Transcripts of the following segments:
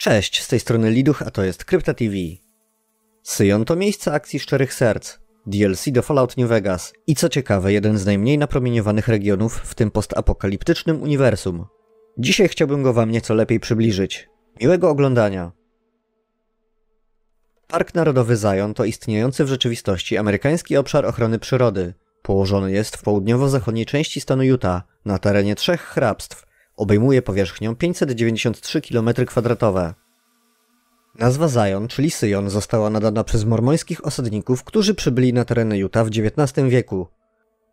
Cześć, z tej strony Liduch, a to jest Krypta TV. Syjon to miejsce akcji Szczerych Serc, DLC do Fallout New Vegas i co ciekawe, jeden z najmniej napromieniowanych regionów w tym postapokaliptycznym uniwersum. Dzisiaj chciałbym go wam nieco lepiej przybliżyć. Miłego oglądania! Park Narodowy Zion to istniejący w rzeczywistości amerykański obszar ochrony przyrody. Położony jest w południowo-zachodniej części stanu Utah, na terenie trzech hrabstw, Obejmuje powierzchnią 593 km2. Nazwa Zion, czyli Syjon, została nadana przez mormońskich osadników, którzy przybyli na tereny Utah w XIX wieku.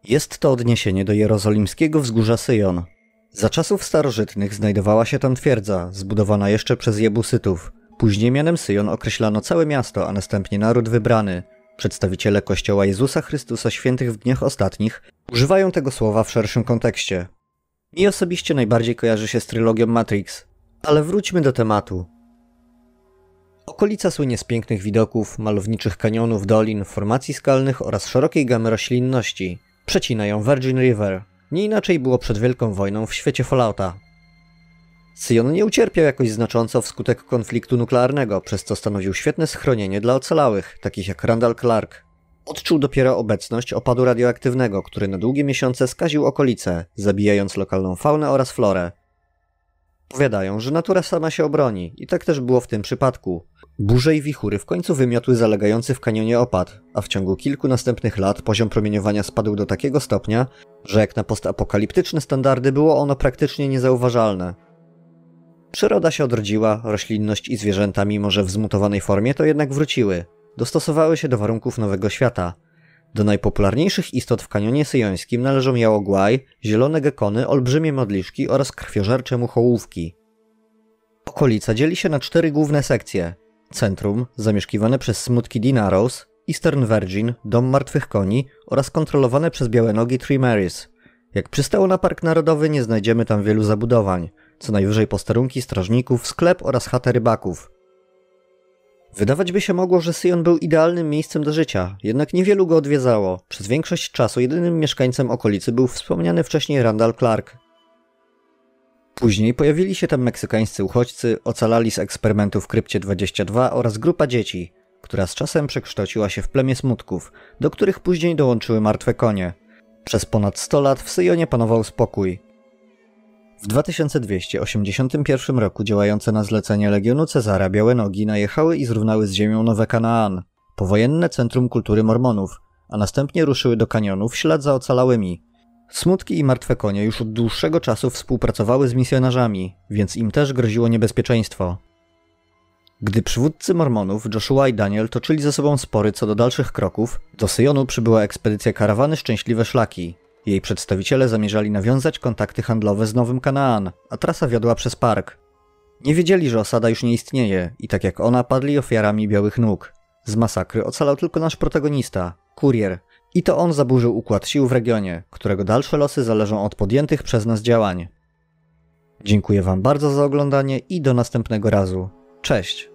Jest to odniesienie do jerozolimskiego wzgórza Syjon. Za czasów starożytnych znajdowała się tam twierdza, zbudowana jeszcze przez Jebusytów. Później mianem Syjon określano całe miasto, a następnie naród wybrany. Przedstawiciele Kościoła Jezusa Chrystusa Świętych w dniach ostatnich używają tego słowa w szerszym kontekście. Mi osobiście najbardziej kojarzy się z trylogią Matrix, ale wróćmy do tematu. Okolica słynie z pięknych widoków, malowniczych kanionów, dolin, formacji skalnych oraz szerokiej gamy roślinności. Przecina ją Virgin River. Nie inaczej było przed Wielką Wojną w świecie Fallouta. Sion nie ucierpiał jakoś znacząco wskutek konfliktu nuklearnego, przez co stanowił świetne schronienie dla ocalałych, takich jak Randall Clark, odczuł dopiero obecność opadu radioaktywnego, który na długie miesiące skaził okolice, zabijając lokalną faunę oraz florę. Powiadają, że natura sama się obroni i tak też było w tym przypadku. Burze i wichury w końcu wymiotły zalegający w kanionie opad, a w ciągu kilku następnych lat poziom promieniowania spadł do takiego stopnia, że jak na postapokaliptyczne standardy było ono praktycznie niezauważalne. Przyroda się odrodziła, roślinność i zwierzęta mimo że w zmutowanej formie to jednak wróciły, dostosowały się do warunków nowego świata. Do najpopularniejszych istot w kanionie syjońskim należą jałogłaj, zielone gekony, olbrzymie modliszki oraz krwiożercze muchołówki. Okolica dzieli się na cztery główne sekcje. Centrum, zamieszkiwane przez smutki Dinaros, Eastern Virgin, Dom Martwych Koni oraz kontrolowane przez białe nogi Trimaris. Jak przystało na Park Narodowy nie znajdziemy tam wielu zabudowań, co najwyżej posterunki strażników, sklep oraz chaty rybaków – Wydawać by się mogło, że Syjon był idealnym miejscem do życia, jednak niewielu go odwiedzało. Przez większość czasu jedynym mieszkańcem okolicy był wspomniany wcześniej Randall Clark. Później pojawili się tam meksykańscy uchodźcy, ocalali z eksperymentu w krypcie 22 oraz grupa dzieci, która z czasem przekształciła się w plemię smutków, do których później dołączyły martwe konie. Przez ponad 100 lat w Syjonie panował spokój. W 2281 roku działające na zlecenie Legionu Cezara Białe Nogi najechały i zrównały z ziemią Nowe Kanaan, powojenne centrum kultury Mormonów, a następnie ruszyły do kanionów ślad za ocalałymi. Smutki i martwe konie już od dłuższego czasu współpracowały z misjonarzami, więc im też groziło niebezpieczeństwo. Gdy przywódcy Mormonów, Joshua i Daniel toczyli ze sobą spory co do dalszych kroków, do Syjonu przybyła ekspedycja karawany Szczęśliwe Szlaki, jej przedstawiciele zamierzali nawiązać kontakty handlowe z Nowym Kanaan, a trasa wiodła przez park. Nie wiedzieli, że osada już nie istnieje i tak jak ona padli ofiarami białych nóg. Z masakry ocalał tylko nasz protagonista, kurier, i to on zaburzył układ sił w regionie, którego dalsze losy zależą od podjętych przez nas działań. Dziękuję Wam bardzo za oglądanie i do następnego razu. Cześć!